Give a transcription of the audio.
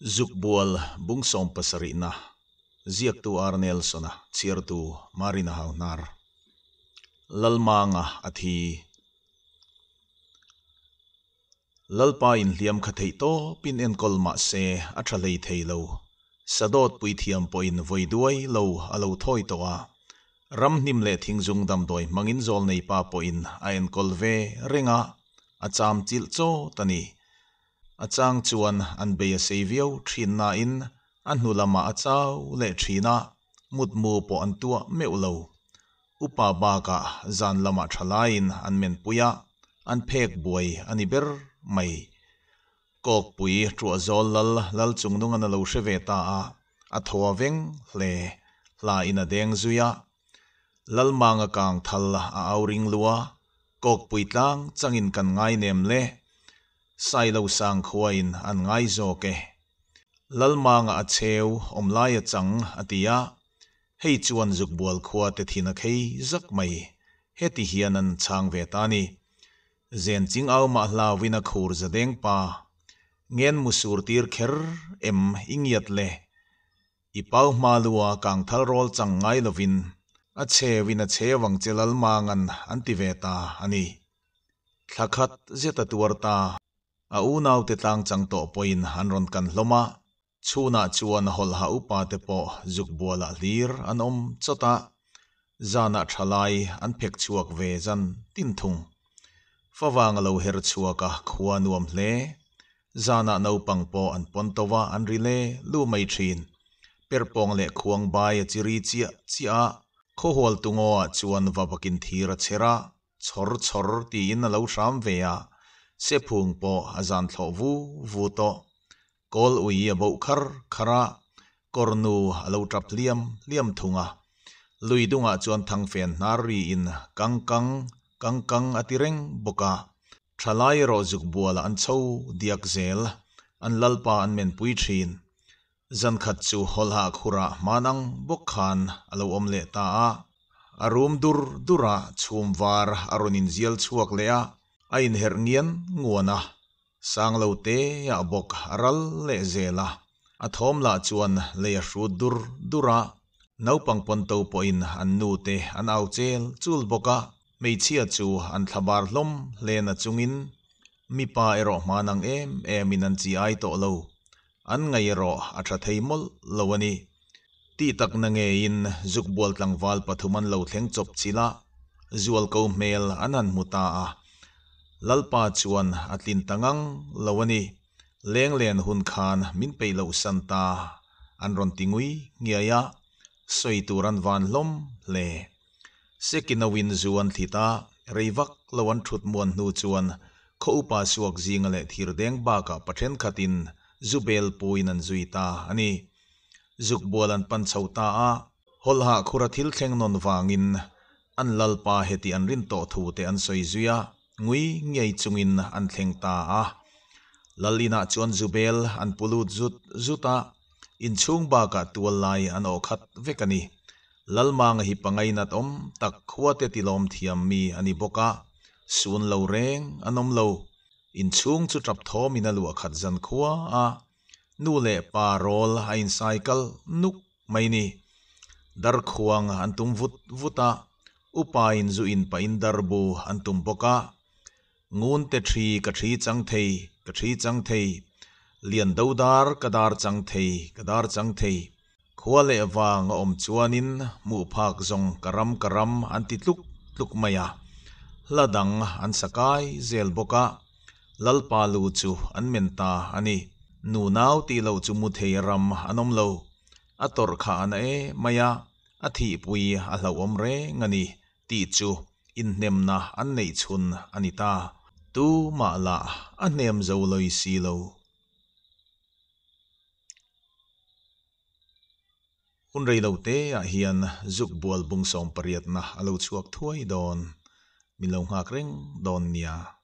Zukbual bung som pasari na. Ziak tu ar na, tsir tu marina haunar. Lalmanga at hi. Lalpain liam kathay to pin en kolma se atralay thay Sa Sadot pui thiam po in voy lo alaw toy to a. Ram nim le thing zung doy mangin zol nei pa po in ayen kolve renga. Acham chil cho tani achang chuan an be a savio thin na in an hnu lama achau le thina mut mu po an tua meu lo upa ba ka zan lama thalain an men puya an phek buai ani ber mai kok pui tru zol lal lal chung nung an lo she ve ta a athowa veng hle la in a deng zuya lal manga kang thal a auring lua kok pui tlang changin kan ngai nem le sai lo sang khuain an ngai zo ke lalma nga a cheu om lai a chang atia hei chuan zuk bual khua te thina khei zak mai heti hian an chang ve tani zen ching au ma hla wina khur za deng pa ngen musur tir kher em ingiat le ipau ma luwa kang thal rol chang ngai lovin a che wina che wang chelal mangan anti ve ta ani thakhat zeta tuar ta a unaw te tlang chang to poin an ron kan hloma chuna chuan hol ha upa te po zukbuala buala lir an om chota zana thalai an phek chuak ve zan tin thung fawang lo her chuaka khuanuam hle zana no pang po an pontowa an rile lu mai thin perpong le khuang bai chiri chia chia kho hol tungo chuan vapakin thira chera chor chor ti in lo ram ve a se phung po azan tho vu vu to kol ui a bo khar khara kornu alo trap liam liam thunga lui dunga chuan thang fen nari in kang kang kang kang atireng boka thalai ro zuk buala an chho diak zel an lalpa an men pui thin zan khat chu holha khura manang bok khan alo omle ta a arum dur dura chhum var arunin zial chuak le a inherh nian nguan a sanglo te a bawk a ral leh zel a a chuan lei a dur dura naupang pon to pawhin an nu te an au chel chul bawk a hmeichhia chu an thlabar hlawm len a chungin mipa erawh manang em em in an chi ai tawh lo an ngai erawh a tha theimawlh lo ani ti tak na nge in zuk bual tlang wal pathum an lo thleng chop chila zual ko mel an muta a lalpa chuan atlin tangang lawani lenglen hun khan min peilo santa an ron tingui ngiaya soi turan van lom le sekina win zuan thita reivak lawan thut muan nu chuan khopa suak zinga le thir deng ba ka pathen khatin zubel puin an zuita ani zuk bolan pan chauta a holha khura thil thleng non wangin an lalpa heti an rin to thu te an soi zuya ngui ngei chungin an thleng ta a lalina chuan zubel an pulut zut zuta inchung ba ka tual lai an o khat vek ani lalmang hi pangaina tom tak khuate tilom thiam mi ani boka sun lo reng anom lo inchung chu trap thom in alu khat zan khuwa a nu le pa rol a in cycle nuk mai ni dar khuang an tum vut vuta upa in zu in pa in darbu an tum boka ngun te thi ka thi chang thei ka thi chang thei lian do dar ka dar chang thei ka dar chang thei khua le wang om chuanin mu phak zong karam karam an ti tluk tluk maya ladang an sakai zel boka lalpa lu chu an menta ani nu nau ti lo chu mu thei ram anom lo ator kha na e maya athi pui a lo om re ngani ti chu in nem na an nei chun anita tu mà là anh em dâu lời xì lâu. Un rei lo te a hian zuk bual bung som pariat na alo chuak thuai don. Min lo ngak reng don nia.